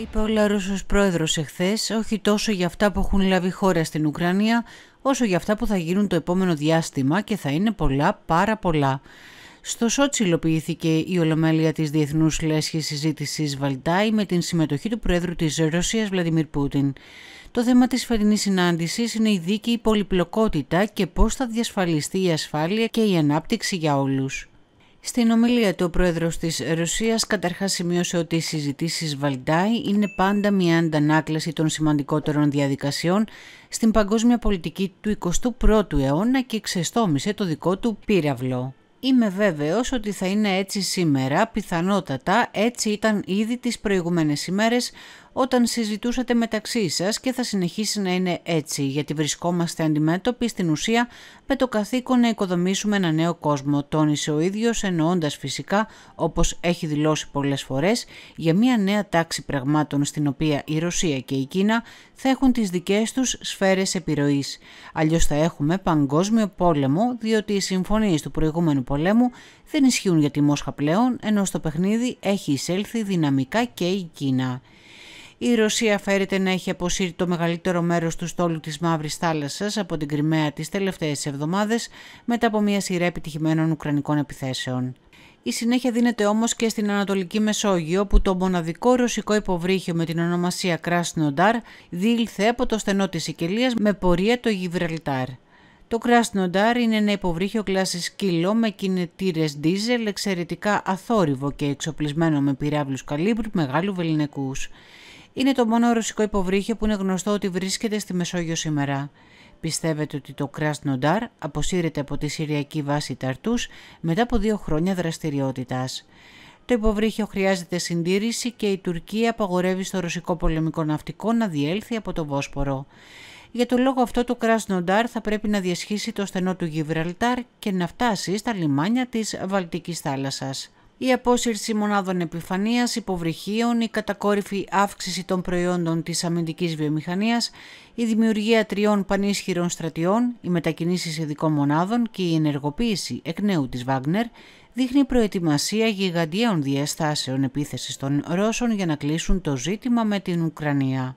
Είπε ο Λαρούσος πρόεδρος εχθές, όχι τόσο για αυτά που έχουν λάβει χώρα στην Ουκρανία, όσο για αυτά που θα γίνουν το επόμενο διάστημα και θα είναι πολλά, πάρα πολλά. Στο Σότσι υλοποιήθηκε η ολομέλεια της Διεθνούς Λέσχης Συζήτησης Βαλτάη με την συμμετοχή του Πρόεδρου της Ρωσίας Βλαντιμίρ Πούτιν. Το θέμα της φετινής συνάντησης είναι η δίκαιη πολυπλοκότητα και πώς θα διασφαλιστεί η ασφάλεια και η ανάπτυξη για όλους. Στην ομιλία του, ο πρόεδρος της Ρωσίας καταρχάς σημείωσε ότι οι συζητήσεις Βαλντάι είναι πάντα μια αντανάκλαση των σημαντικότερων διαδικασιών στην παγκόσμια πολιτική του 21ου αιώνα και ξεστόμησε το δικό του πύραυλο. Είμαι βέβαιος ότι θα είναι έτσι σήμερα, πιθανότατα έτσι ήταν ήδη τις προηγούμενες ημέρες όταν συζητούσατε μεταξύ σας και θα συνεχίσει να είναι έτσι γιατί βρισκόμαστε αντιμέτωποι στην ουσία με το καθήκον να οικοδομήσουμε ένα νέο κόσμο, τόνισε ο ίδιος εννοώντας φυσικά όπως έχει δηλώσει πολλές φορές για μια νέα τάξη πραγμάτων στην οποία η Ρωσία και η Κίνα θα έχουν τις δικές τους σφαίρες επιρροής. Αλλιώς θα έχουμε παγκόσμιο πόλεμο διότι οι συμφωνίες του προηγούμενου πολέμου δεν ισχύουν για τη Μόσχα πλέον ενώ στο παιχνίδι έχει εισέλθει δυναμικά και η Κίνα η Ρωσία φέρεται να έχει αποσύρει το μεγαλύτερο μέρος του στόλου της Μαύρης Θάλασσας από την Κρυμαία τις τελευταίες εβδομάδες μετά από μια σειρά επιτυχημένων Ουκρανικών επιθέσεων. Η συνέχεια δίνεται όμως και στην Ανατολική Μεσόγειο που το μοναδικό ρωσικό υποβρύχιο με την ονομασία Ντάρ διήλθε από το στενό της Σικελίας με πορεία το Γιβραλτάρ. Το κρασνοντάρ είναι ένα υποβρύχιο κλάσης σκύλο με κινητήρες δίζελ εξαιρετικά αθόρυβο και εξοπλισμένο με πυράβλους καλύμπρου μεγάλου βεληνικούς. Είναι το μόνο ρωσικό υποβρύχιο που είναι γνωστό ότι βρίσκεται στη Μεσόγειο σήμερα. Πιστεύετε ότι το Κρασνοντάρ αποσύρεται από τη Συριακή βάση Ταρτούς μετά από δύο χρόνια δραστηριότητας. Το υποβρύχιο χρειάζεται συντήρηση και η Τουρκία απαγορεύει στο ρωσικό πολεμικό ναυτικό να διέλθει από το Βόσπορο. Για το λόγο αυτό το Κράσνοντάρ θα πρέπει να διασχίσει το στενό του Γιβραλτάρ και να φτάσει στα λιμάνια της Βαλτικής θάλασσας. Η απόσυρση μονάδων επιφανείας, υποβρυχίων, η κατακόρυφη αύξηση των προϊόντων της αμυντικής βιομηχανίας, η δημιουργία τριών πανίσχυρων στρατιών, οι μετακινήσεις ειδικών μονάδων και η ενεργοποίηση εκ νέου της Βάγνερ δείχνει προετοιμασία γιγαντιαίων διαστάσεων επίθεσης των Ρώσων για να κλείσουν το ζήτημα με την Ουκρανία.